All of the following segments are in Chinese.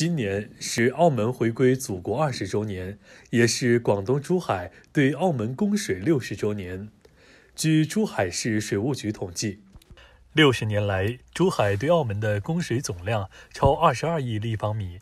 今年是澳门回归祖国二十周年，也是广东珠海对澳门供水六十周年。据珠海市水务局统计，六十年来，珠海对澳门的供水总量超二十二亿立方米。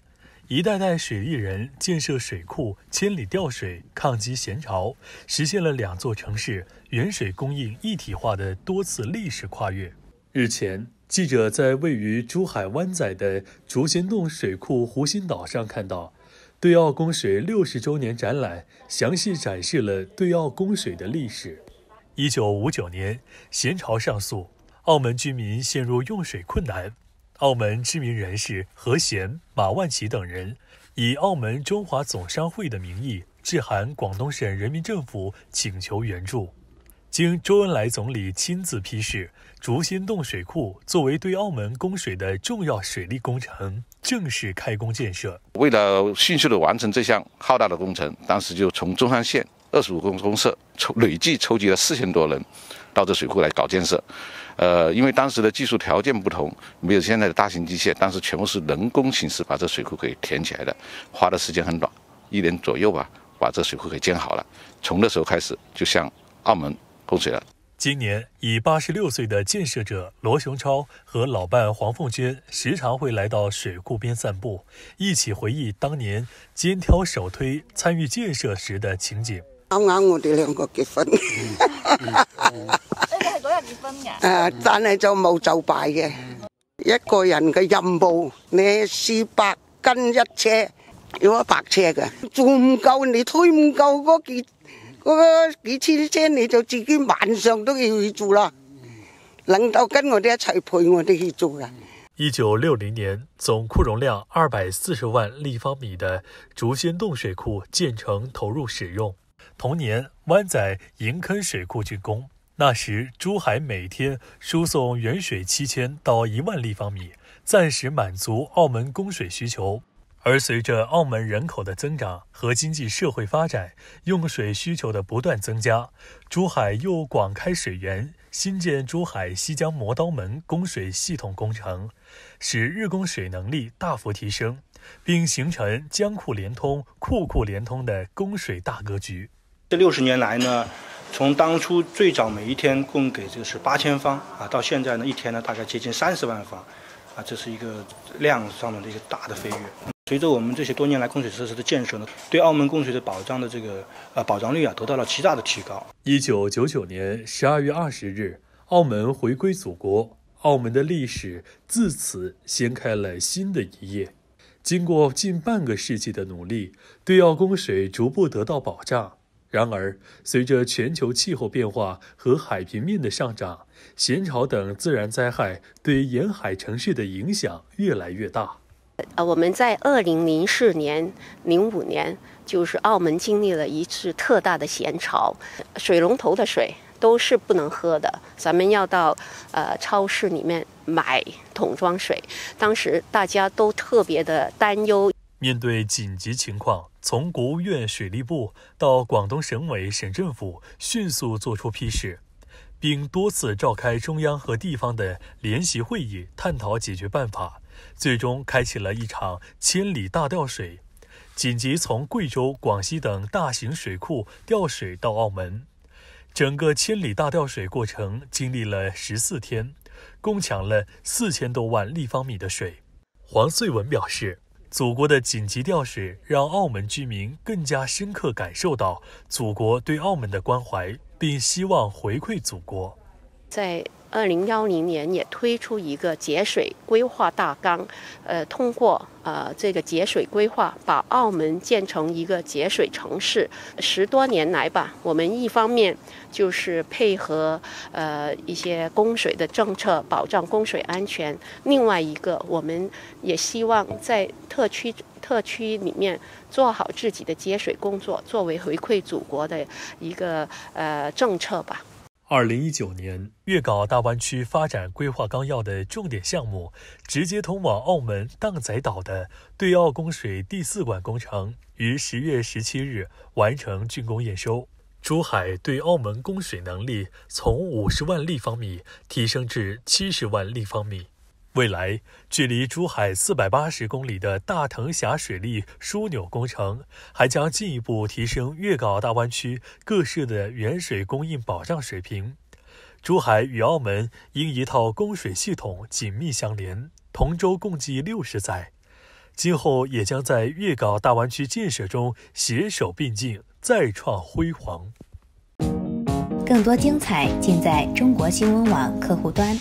一代代水利人建设水库、千里调水、抗击咸潮，实现了两座城市原水供应一体化的多次历史跨越。日前。记者在位于珠海湾仔的竹心洞水库湖心岛上看到，对澳供水六十周年展览详细展示了对澳供水的历史。一九五九年，咸潮上溯，澳门居民陷入用水困难。澳门知名人士何贤、马万祺等人以澳门中华总商会的名义致函广东省人民政府，请求援助。经周恩来总理亲自批示，竹仙洞水库作为对澳门供水的重要水利工程，正式开工建设。为了迅速地完成这项浩大的工程，当时就从中山县二十五公公社抽累计筹集了四千多人到这水库来搞建设。呃，因为当时的技术条件不同，没有现在的大型机械，当时全部是人工形式把这水库给填起来的，花的时间很短，一年左右吧，把这水库给建好了。从那时候开始，就向澳门。水了。今年，已八十六岁的建设者罗雄超和老伴黄凤娟时常会来到水库边散步，一起回忆当年肩挑手推参与建设时的情景。啱啱我哋两个结婚，哈哈系嗰日结婚嘅？诶，但系就冇就拜嘅。一个人嘅任务，你四百斤一车，要一百车嘅，做唔够，你推唔够嗰件。嗰个几千千，你就自己晚上都要去做啦，轮到跟我哋一齐陪我哋去做啦。一九六零年，总库容量二百四十万立方米的竹仙洞水库建成投入使用。同年，湾仔银坑水库竣工。那时，珠海每天输送原水七千到一万立方米，暂时满足澳门供水需求。而随着澳门人口的增长和经济社会发展，用水需求的不断增加，珠海又广开水源，新建珠海西江磨刀门供水系统工程，使日供水能力大幅提升，并形成江库连通、库库连通的供水大格局。这六十年来呢，从当初最早每一天供给就是八千方啊，到现在呢一天呢大概接近三十万方，啊，这是一个量上的一个大的飞跃。随着我们这些多年来供水设施的建设呢，对澳门供水的保障的这个呃保障率啊，得到了极大的提高。一九九九年十二月二十日，澳门回归祖国，澳门的历史自此掀开了新的一页。经过近半个世纪的努力，对澳供水逐步得到保障。然而，随着全球气候变化和海平面的上涨、咸潮等自然灾害对沿海城市的影响越来越大。呃，我们在二零零四年、零五年，就是澳门经历了一次特大的咸潮，水龙头的水都是不能喝的，咱们要到呃超市里面买桶装水。当时大家都特别的担忧。面对紧急情况，从国务院水利部到广东省委、省政府，迅速作出批示。并多次召开中央和地方的联席会议，探讨解决办法，最终开启了一场千里大调水，紧急从贵州、广西等大型水库调水到澳门。整个千里大调水过程经历了十四天，共抢了四千多万立方米的水。黄穗文表示，祖国的紧急调水让澳门居民更加深刻感受到祖国对澳门的关怀。并希望回馈祖国。在二零幺零年也推出一个节水规划大纲，呃，通过呃这个节水规划，把澳门建成一个节水城市。十多年来吧，我们一方面就是配合呃一些供水的政策，保障供水安全；另外一个，我们也希望在特区特区里面做好自己的节水工作，作为回馈祖国的一个呃政策吧。二零一九年粤港澳大湾区发展规划纲要的重点项目，直接通往澳门凼仔岛的对澳供水第四管工程，于十月十七日完成竣工验收。珠海对澳门供水能力从五十万立方米提升至七十万立方米。未来，距离珠海四百八十公里的大藤峡水利枢纽工程还将进一步提升粤港澳大湾区各市的原水供应保障水平。珠海与澳门因一套供水系统紧密相连，同舟共济六十载，今后也将在粤港澳大湾区建设中携手并进，再创辉煌。更多精彩尽在中国新闻网客户端。